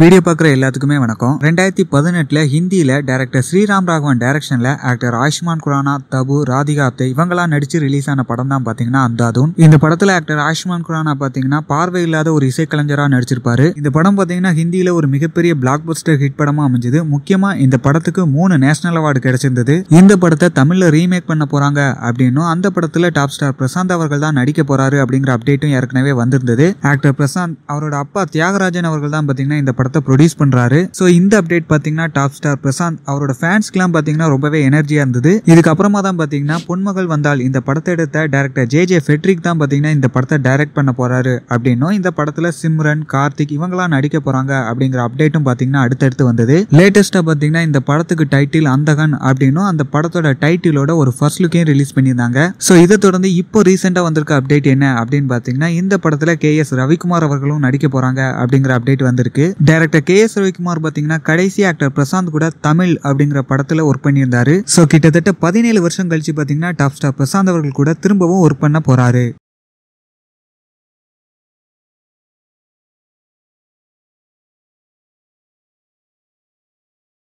video பார்க்குற எல்லாத்துக்குமே வணக்கம் ரெண்டாயிரத்தி பதினெட்டில் ஹிந்தியில் டேரக்டர் ஸ்ரீராம் ராகவன் டேரக்ஷனில் ஆக்டர் ஆயுஷ்மான் குரானா தபு ராதிகா அப்தே இவங்களாம் நடித்து ரிலீஸ் ஆன படம் தான் பார்த்தீங்கன்னா அந்தாதூன் இந்த படத்தில் ஆக்டர் ஆயுஷ்மான் குரானா பார்த்தீங்கன்னா பார்வை இல்லாத ஒரு இசைக்கலைஞராக நடிச்சிருப்பாரு இந்த படம் பார்த்தீங்கன்னா ஹிந்தியில் ஒரு மிகப்பெரிய பிளாக் பஸ்டர் ஹிட் படமாக அமைஞ்சது முக்கியமாக இந்த படத்துக்கு மூணு நேஷனல் அவார்டு கிடைச்சிருந்தது இந்த படத்தை தமிழில் ரீமேக் பண்ண போகிறாங்க அப்படின்னும் அந்த படத்தில் டாப் ஸ்டார் பிரசாந்த் அவர்கள் தான் நடிக்க போகிறாரு அப்படிங்கிற அப்டேட்டும் ஏற்கனவே வந்திருந்தது ஆக்டர் பிரசாந்த் அவரோட அப்பா தியாகராஜன் அவர்கள் தான் பார்த்தீங்கன்னா இந்த படம் படத்தை ப்ரொடியூஸ் பண்ணுறாரு ஸோ இந்த அப்டேட் பார்த்தீங்கன்னா டாப் ஸ்டார் பிரசாந்த் அவரோட ஃபேன்ஸ்க்குலாம் பார்த்தீங்கன்னா ரொம்பவே எனர்ஜியாக இருந்தது இதுக்கப்புறமா தான் பார்த்தீங்கன்னா பொன்மகள் வந்தால் இந்த படத்தை எடுத்த டேரக்டர் ஜே ஜே ஃபெட்ரிக் தான் பார்த்தீங்கன்னா இந்த படத்தை டைரக்ட் பண்ண போகிறாரு அப்படின்னும் இந்த படத்தில் சிம்ரன் கார்த்திக் இவங்களாம் நடிக்க போகிறாங்க அப்படிங்கிற அப்டேட்டும் பார்த்தீங்கன்னா அடுத்தடுத்து வந்தது லேட்டஸ்ட்டாக பார்த்தீங்கன்னா இந்த படத்துக்கு டைட்டில் அந்தகன் அப்படின்னும் அந்த படத்தோட டைட்டிலோட ஒரு ஃபர்ஸ்ட் லுக்கையும் ரிலீஸ் பண்ணியிருந்தாங்க ஸோ இதை தொடர்ந்து இப்போ ரீசெண்டாக வந்திருக்க அப்டேட் என்ன அப்படின்னு பார்த்தீங்கன்னா இந்த படத்தில் கே எஸ் ரவிக்குமார் அவர்களும் நடிக்க போகிறாங்க அப்படிங்கிற அப்டேட் வந்திருக்கு டேரக்டர் கே எஸ் ரவிக்குமார் பார்த்தீங்கன்னா கடைசி ஆக்டர் பிரசாந்த் கூட தமிழ் அப்படிங்கிற படத்தில் ஒர்க் பண்ணியிருந்தாரு ஸோ கிட்டத்தட்ட பதினேழு வருஷம் கழிச்சு பார்த்தீங்கன்னா டாப் ஸ்டார் பிரசாந்த் அவர்கள் கூட திரும்பவும் ஒர்க் பண்ண போகிறாரு